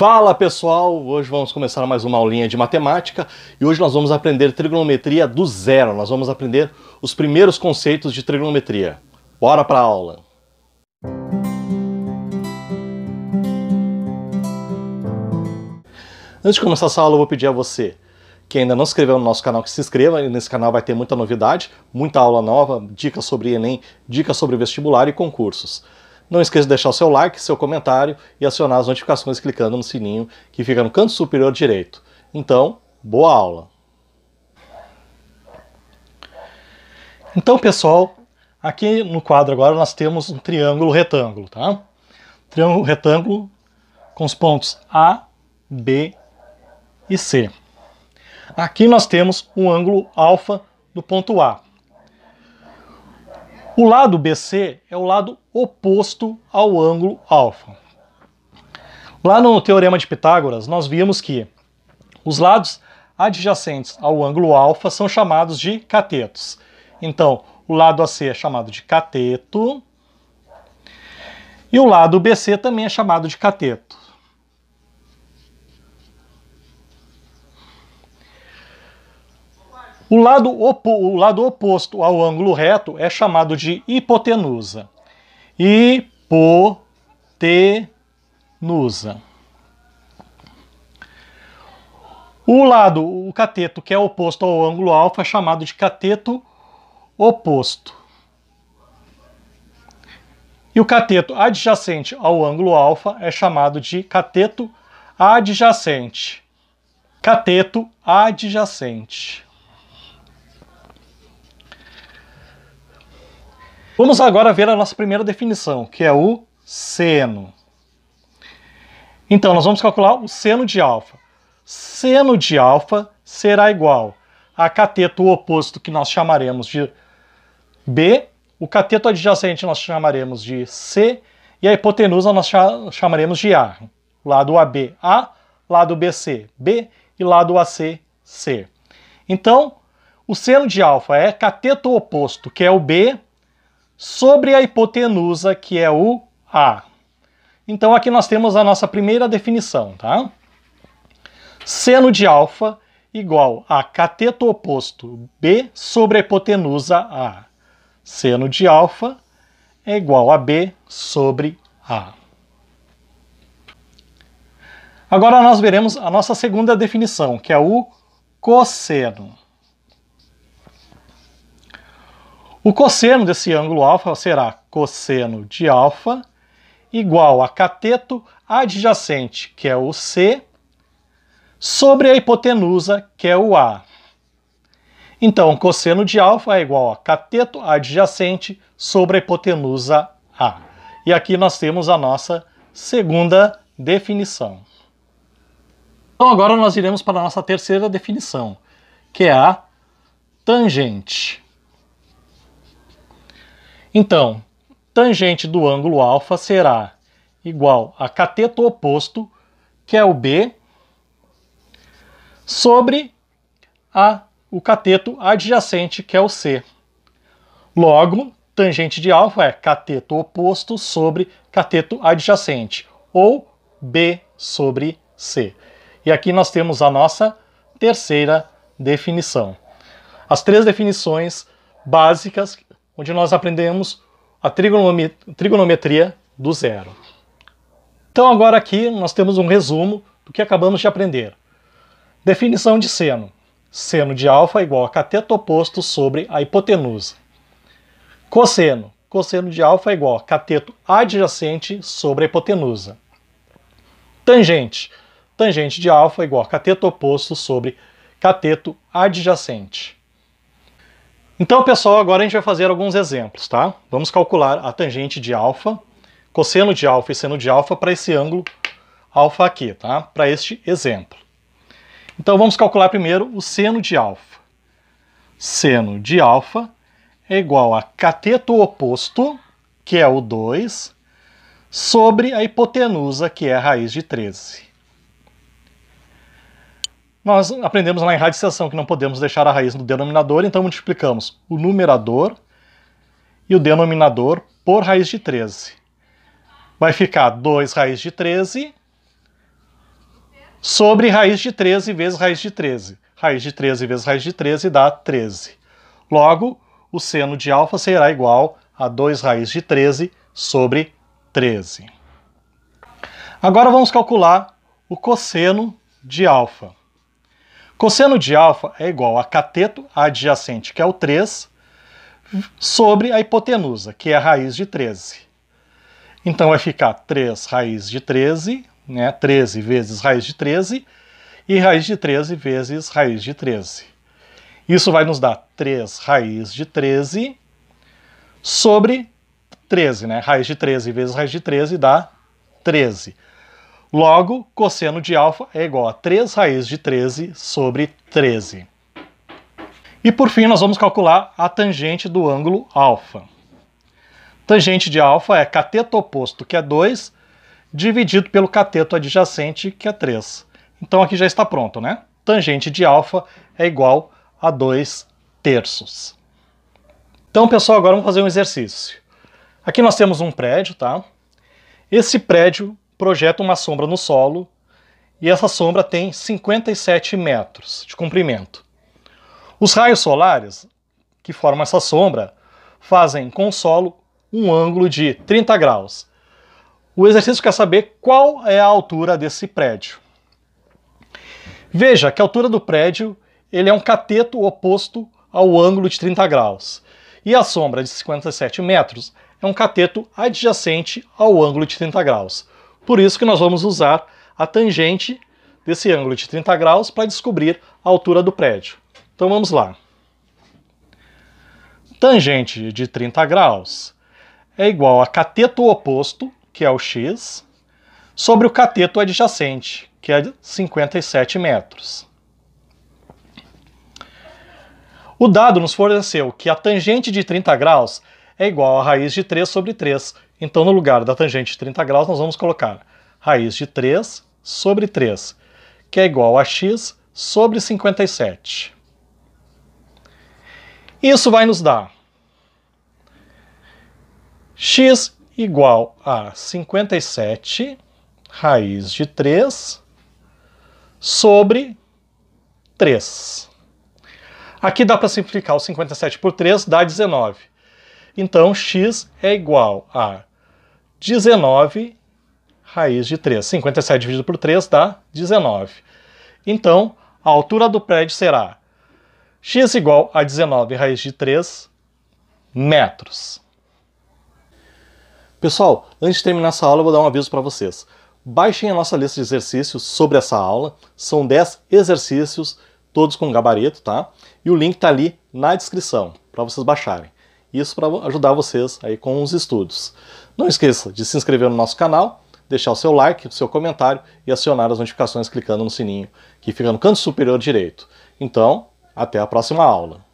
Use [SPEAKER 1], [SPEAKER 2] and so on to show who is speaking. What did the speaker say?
[SPEAKER 1] Fala pessoal, hoje vamos começar mais uma aulinha de matemática e hoje nós vamos aprender trigonometria do zero. Nós vamos aprender os primeiros conceitos de trigonometria. Bora para a aula! Antes de começar essa aula, eu vou pedir a você que ainda não se inscreveu no nosso canal que se inscreva. E nesse canal vai ter muita novidade, muita aula nova, dicas sobre Enem, dicas sobre vestibular e concursos. Não esqueça de deixar o seu like, seu comentário e acionar as notificações clicando no sininho que fica no canto superior direito. Então, boa aula! Então, pessoal, aqui no quadro agora nós temos um triângulo retângulo, tá? Triângulo retângulo com os pontos A, B e C. Aqui nós temos um ângulo alfa do ponto A. O lado BC é o lado oposto ao ângulo alfa. Lá no Teorema de Pitágoras, nós vimos que os lados adjacentes ao ângulo alfa são chamados de catetos. Então, o lado AC é chamado de cateto e o lado BC também é chamado de cateto. O lado, o lado oposto ao ângulo reto é chamado de hipotenusa hipotenusa. O lado, o cateto que é oposto ao ângulo alfa é chamado de cateto oposto. E o cateto adjacente ao ângulo alfa é chamado de cateto adjacente. Cateto adjacente. Vamos agora ver a nossa primeira definição, que é o seno. Então, nós vamos calcular o seno de alfa. Seno de alfa será igual a cateto oposto, que nós chamaremos de B, o cateto adjacente nós chamaremos de C, e a hipotenusa nós chamaremos de A. Lado AB, A, lado BC, B, e lado AC, C. Então, o seno de alfa é cateto oposto, que é o B, sobre a hipotenusa, que é o A. Então aqui nós temos a nossa primeira definição, tá? Seno de alfa igual a cateto oposto B sobre a hipotenusa A. Seno de alfa é igual a B sobre A. Agora nós veremos a nossa segunda definição, que é o cosseno. O cosseno desse ângulo alfa será cosseno de alfa igual a cateto adjacente, que é o C, sobre a hipotenusa, que é o A. Então, cosseno de alfa é igual a cateto adjacente sobre a hipotenusa A. E aqui nós temos a nossa segunda definição. Então agora nós iremos para a nossa terceira definição, que é a tangente. Então, tangente do ângulo alfa será igual a cateto oposto, que é o B, sobre a, o cateto adjacente, que é o C. Logo, tangente de alfa é cateto oposto sobre cateto adjacente, ou B sobre C. E aqui nós temos a nossa terceira definição. As três definições básicas onde nós aprendemos a trigonometria, trigonometria do zero. Então agora aqui nós temos um resumo do que acabamos de aprender. Definição de seno. Seno de alfa é igual a cateto oposto sobre a hipotenusa. Cosseno. Cosseno de alfa é igual a cateto adjacente sobre a hipotenusa. Tangente. Tangente de alfa é igual a cateto oposto sobre cateto adjacente. Então, pessoal, agora a gente vai fazer alguns exemplos, tá? Vamos calcular a tangente de alfa, cosseno de alfa e seno de alfa para esse ângulo alfa aqui, tá? Para este exemplo. Então, vamos calcular primeiro o seno de alfa. Seno de alfa é igual a cateto oposto, que é o 2, sobre a hipotenusa, que é a raiz de 13. Nós aprendemos na irradiação que não podemos deixar a raiz no denominador, então multiplicamos o numerador e o denominador por raiz de 13. Vai ficar 2 raiz de 13 sobre raiz de 13 vezes raiz de 13. Raiz de 13 vezes raiz de 13 dá 13. Logo, o seno de alfa será igual a 2 raiz de 13 sobre 13. Agora vamos calcular o cosseno de alfa. Cosseno de alfa é igual a cateto adjacente, que é o 3, sobre a hipotenusa, que é a raiz de 13. Então vai ficar 3 raiz de 13, né? 13 vezes raiz de 13, e raiz de 13 vezes raiz de 13. Isso vai nos dar 3 raiz de 13 sobre 13, né? Raiz de 13 vezes raiz de 13 dá 13. Logo, cosseno de alfa é igual a 3 raiz de 13 sobre 13. E por fim, nós vamos calcular a tangente do ângulo alfa. Tangente de alfa é cateto oposto, que é 2, dividido pelo cateto adjacente, que é 3. Então aqui já está pronto, né? Tangente de alfa é igual a 2 terços. Então, pessoal, agora vamos fazer um exercício. Aqui nós temos um prédio, tá? Esse prédio projeta uma sombra no solo e essa sombra tem 57 metros de comprimento. Os raios solares que formam essa sombra fazem com o solo um ângulo de 30 graus. O exercício quer saber qual é a altura desse prédio. Veja que a altura do prédio ele é um cateto oposto ao ângulo de 30 graus. E a sombra de 57 metros é um cateto adjacente ao ângulo de 30 graus. Por isso que nós vamos usar a tangente desse ângulo de 30 graus para descobrir a altura do prédio. Então vamos lá. Tangente de 30 graus é igual a cateto oposto, que é o x, sobre o cateto adjacente, que é 57 metros. O dado nos forneceu que a tangente de 30 graus é igual a raiz de 3 sobre 3, então, no lugar da tangente de 30 graus, nós vamos colocar raiz de 3 sobre 3, que é igual a x sobre 57. Isso vai nos dar x igual a 57 raiz de 3 sobre 3. Aqui dá para simplificar o 57 por 3, dá 19. Então, x é igual a 19 raiz de 3. 57 dividido por 3 dá 19. Então, a altura do prédio será x igual a 19 raiz de 3 metros. Pessoal, antes de terminar essa aula, eu vou dar um aviso para vocês. Baixem a nossa lista de exercícios sobre essa aula. São 10 exercícios, todos com gabarito, tá? E o link está ali na descrição, para vocês baixarem. Isso para ajudar vocês aí com os estudos. Não esqueça de se inscrever no nosso canal, deixar o seu like, o seu comentário e acionar as notificações clicando no sininho que fica no canto superior direito. Então, até a próxima aula.